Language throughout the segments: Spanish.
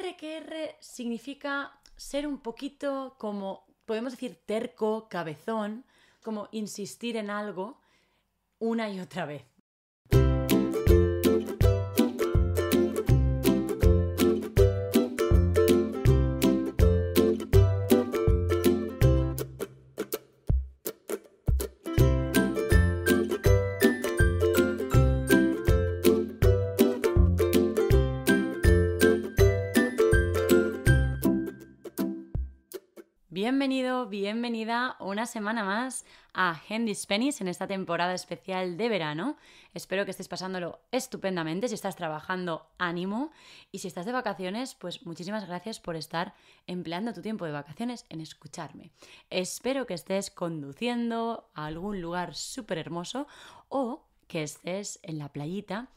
RQR significa ser un poquito como, podemos decir, terco, cabezón, como insistir en algo una y otra vez. Bienvenido, bienvenida una semana más a Hendy's Penis en esta temporada especial de verano. Espero que estés pasándolo estupendamente. Si estás trabajando, ánimo. Y si estás de vacaciones, pues muchísimas gracias por estar empleando tu tiempo de vacaciones en escucharme. Espero que estés conduciendo a algún lugar súper hermoso o que estés en la playita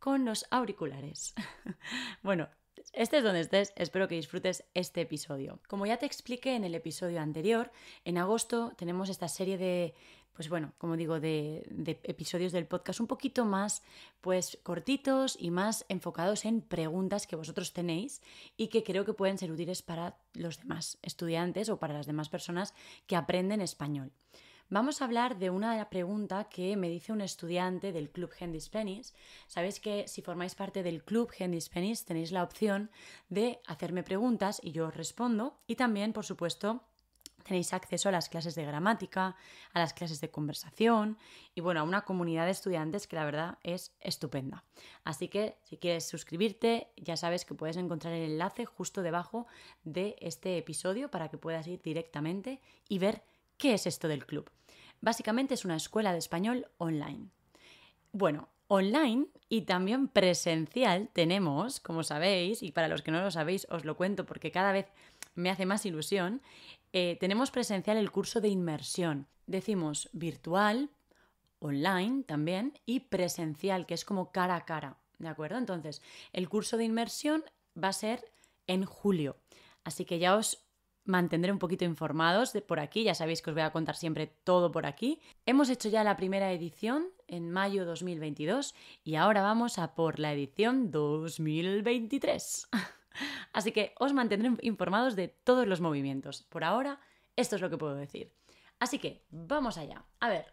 con los auriculares. bueno, Estés donde estés, espero que disfrutes este episodio. Como ya te expliqué en el episodio anterior, en agosto tenemos esta serie de, pues bueno, como digo, de, de episodios del podcast un poquito más, pues cortitos y más enfocados en preguntas que vosotros tenéis y que creo que pueden ser útiles para los demás estudiantes o para las demás personas que aprenden español. Vamos a hablar de una pregunta que me dice un estudiante del Club Gendis Penis. Sabéis que si formáis parte del Club Gendis Penis tenéis la opción de hacerme preguntas y yo os respondo. Y también, por supuesto, Tenéis acceso a las clases de gramática, a las clases de conversación y bueno, a una comunidad de estudiantes que la verdad es estupenda. Así que si quieres suscribirte, ya sabes que puedes encontrar el enlace justo debajo de este episodio para que puedas ir directamente y ver qué es esto del club. Básicamente es una escuela de español online. Bueno, online y también presencial tenemos, como sabéis, y para los que no lo sabéis os lo cuento porque cada vez me hace más ilusión, eh, tenemos presencial el curso de inmersión. Decimos virtual, online también, y presencial, que es como cara a cara, ¿de acuerdo? Entonces, el curso de inmersión va a ser en julio. Así que ya os mantendré un poquito informados de por aquí, ya sabéis que os voy a contar siempre todo por aquí. Hemos hecho ya la primera edición en mayo 2022 y ahora vamos a por la edición 2023. Así que os mantendré informados de todos los movimientos. Por ahora, esto es lo que puedo decir. Así que, vamos allá. A ver,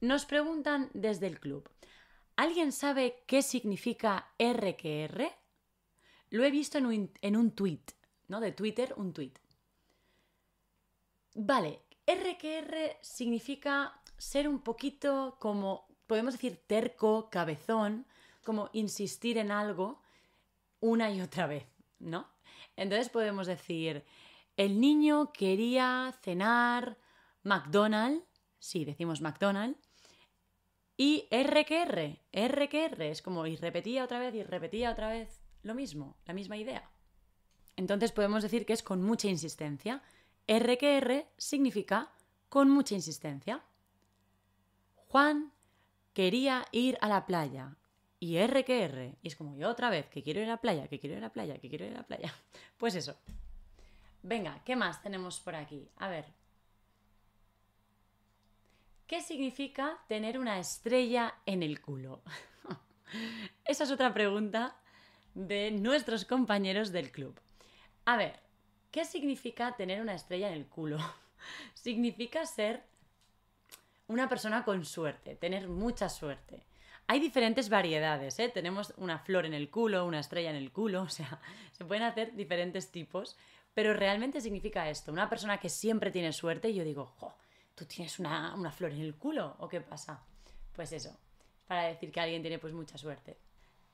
nos preguntan desde el club, ¿alguien sabe qué significa RQR? Lo he visto en un, en un tweet, ¿no? De Twitter, un tweet. Vale, RQR significa ser un poquito como, podemos decir, terco, cabezón, como insistir en algo una y otra vez, ¿no? Entonces podemos decir, el niño quería cenar McDonald's, sí, decimos McDonald's, y RQR, RQR, es como y repetía otra vez y repetía otra vez lo mismo, la misma idea. Entonces podemos decir que es con mucha insistencia. R significa con mucha insistencia. Juan quería ir a la playa. Y R R. Y es como yo otra vez, que quiero ir a la playa, que quiero ir a la playa, que quiero ir a la playa. Pues eso. Venga, ¿qué más tenemos por aquí? A ver. ¿Qué significa tener una estrella en el culo? Esa es otra pregunta de nuestros compañeros del club. A ver, ¿Qué significa tener una estrella en el culo? significa ser una persona con suerte, tener mucha suerte. Hay diferentes variedades, ¿eh? Tenemos una flor en el culo, una estrella en el culo, o sea, se pueden hacer diferentes tipos, pero realmente significa esto, una persona que siempre tiene suerte, y yo digo, jo, ¿tú tienes una, una flor en el culo? ¿O qué pasa? Pues eso, para decir que alguien tiene pues mucha suerte.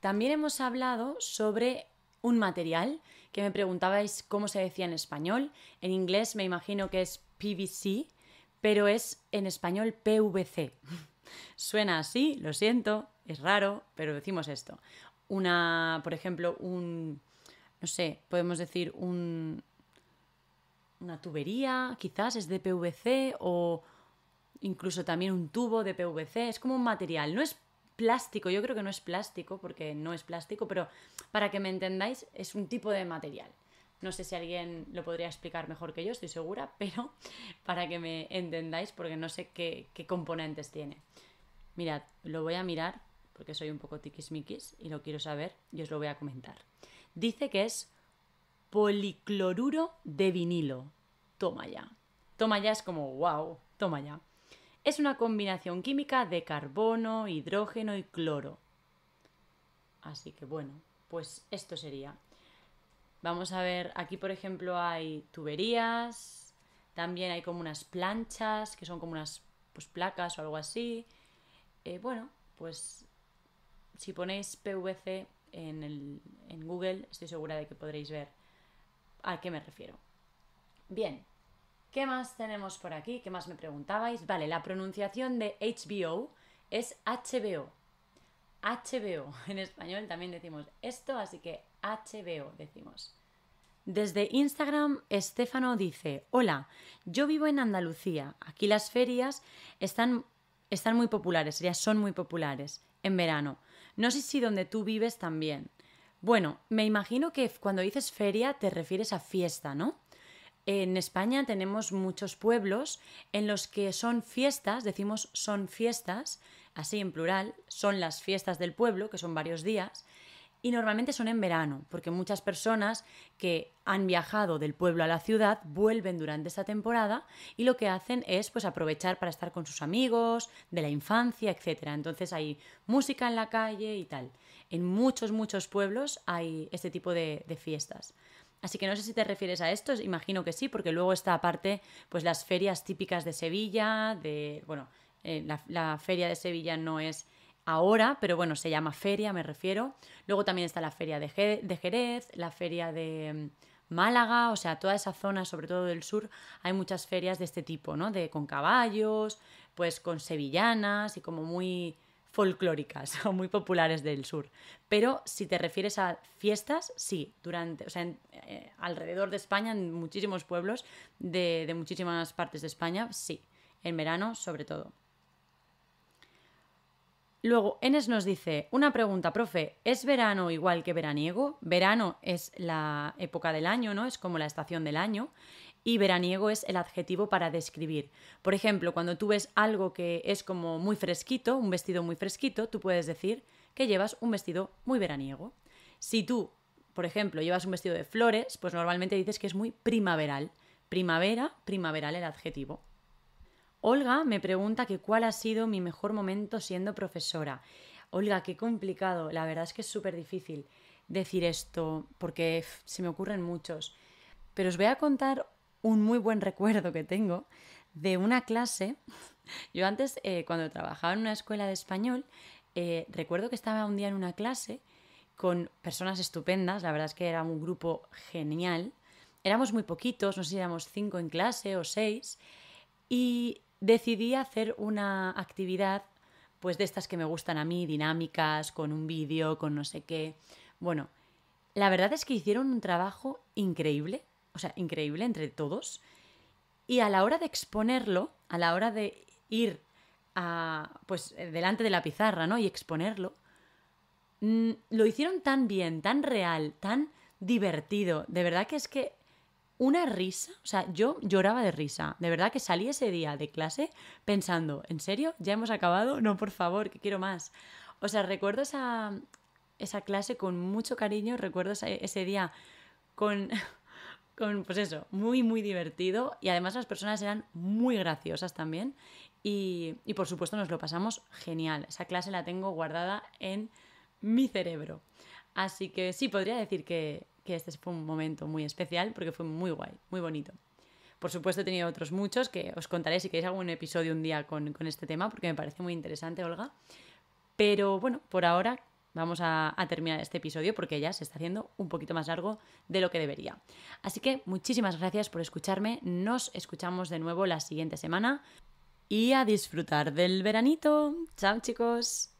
También hemos hablado sobre un material que me preguntabais cómo se decía en español. En inglés me imagino que es PVC, pero es en español PVC. Suena así, lo siento, es raro, pero decimos esto. Una, por ejemplo, un, no sé, podemos decir un, una tubería, quizás es de PVC o incluso también un tubo de PVC, es como un material, no es plástico, yo creo que no es plástico, porque no es plástico, pero para que me entendáis, es un tipo de material. No sé si alguien lo podría explicar mejor que yo, estoy segura, pero para que me entendáis, porque no sé qué, componentes tiene. Mirad, lo voy a mirar porque soy un poco tiquismiquis y lo quiero saber y os lo voy a comentar. Dice que es policloruro de vinilo. Toma ya. Toma ya es como, wow, toma ya es una combinación química de carbono, hidrógeno y cloro. Así que bueno, pues esto sería. Vamos a ver, aquí por ejemplo hay tuberías, también hay como unas planchas, que son como unas pues, placas o algo así. Eh, bueno, pues si ponéis PVC en, en Google, estoy segura de que podréis ver a qué me refiero. Bien, ¿Qué más tenemos por aquí? ¿Qué más me preguntabais? Vale, la pronunciación de HBO es HBO. HBO. En español también decimos esto, así que HBO decimos. Desde Instagram, Estefano dice, hola, yo vivo en Andalucía. Aquí las ferias están, están muy populares, ya son muy populares, en verano. No sé si donde tú vives también. Bueno, me imagino que cuando dices feria te refieres a fiesta, ¿no? En España tenemos muchos pueblos en los que son fiestas, decimos son fiestas, así en plural, son las fiestas del pueblo, que son varios días, y normalmente son en verano, porque muchas personas que han viajado del pueblo a la ciudad vuelven durante esta temporada y lo que hacen es pues aprovechar para estar con sus amigos, de la infancia, etc. Entonces hay música en la calle y tal. En muchos, muchos pueblos hay este tipo de fiestas. Así que no sé si te refieres a esto, imagino que sí, porque luego está aparte pues las ferias típicas de Sevilla, de bueno, eh, la, feria de Sevilla no es ahora, pero bueno, se llama feria, me refiero. Luego también está la feria de, de Jerez, la feria de mm, Málaga, o sea, toda esa zona, sobre todo del sur, hay muchas ferias de este tipo, ¿no? De con caballos, pues con sevillanas y como muy folclóricas o muy populares del sur. Pero si te refieres a fiestas, sí, durante, o sea, eh, alrededor de España, en muchísimos pueblos de, de muchísimas partes de España, sí, en verano sobre todo. Luego, Enes nos dice, una pregunta, profe, ¿es verano igual que veraniego? Verano es la época del año, ¿no? Es como la estación del año y veraniego es el adjetivo para describir. Por ejemplo, cuando tú ves algo que es como muy fresquito, un vestido muy fresquito, tú puedes decir que llevas un vestido muy veraniego. Si tú, por ejemplo, llevas un vestido de flores, pues normalmente dices que es muy primaveral. Primavera, primaveral el adjetivo. Olga me pregunta que cuál ha sido mi mejor momento siendo profesora. Olga, qué complicado. La verdad es que es súper difícil decir esto porque se me ocurren muchos. Pero os voy a contar un muy buen recuerdo que tengo de una clase. Yo antes, eh, cuando trabajaba en una escuela de español, eh, recuerdo que estaba un día en una clase con personas estupendas, la verdad es que era un grupo genial. Éramos muy poquitos, no sé si éramos cinco en clase o seis, y decidí hacer una actividad, pues de estas que me gustan a mí, dinámicas, con un vídeo, con no sé qué. Bueno, la verdad es que hicieron un trabajo increíble, o sea, increíble entre todos. Y a la hora de exponerlo, a la hora de ir a, pues, delante de la pizarra, ¿no? Y exponerlo, mm, lo hicieron tan bien, tan real, tan divertido. De verdad que es que una risa, o sea, yo lloraba de risa. De verdad que salí ese día de clase pensando, ¿en serio? ¿Ya hemos acabado? No, por favor, que quiero más. O sea, recuerdo esa, esa clase con mucho cariño, recuerdo ese, ese día con pues eso, muy, muy divertido. Y además las personas eran muy graciosas también. Y, por supuesto nos lo pasamos genial. Esa clase la tengo guardada en mi cerebro. Así que sí, podría decir que, este fue un momento muy especial porque fue muy guay, muy bonito. Por supuesto, he tenido otros muchos que os contaré si queréis algún episodio un día con, este tema, porque me parece muy interesante, Olga. Pero bueno, por ahora vamos a, terminar este episodio porque ya se está haciendo un poquito más largo de lo que debería. Así que muchísimas gracias por escucharme, nos escuchamos de nuevo la siguiente semana y a disfrutar del veranito. Chao chicos.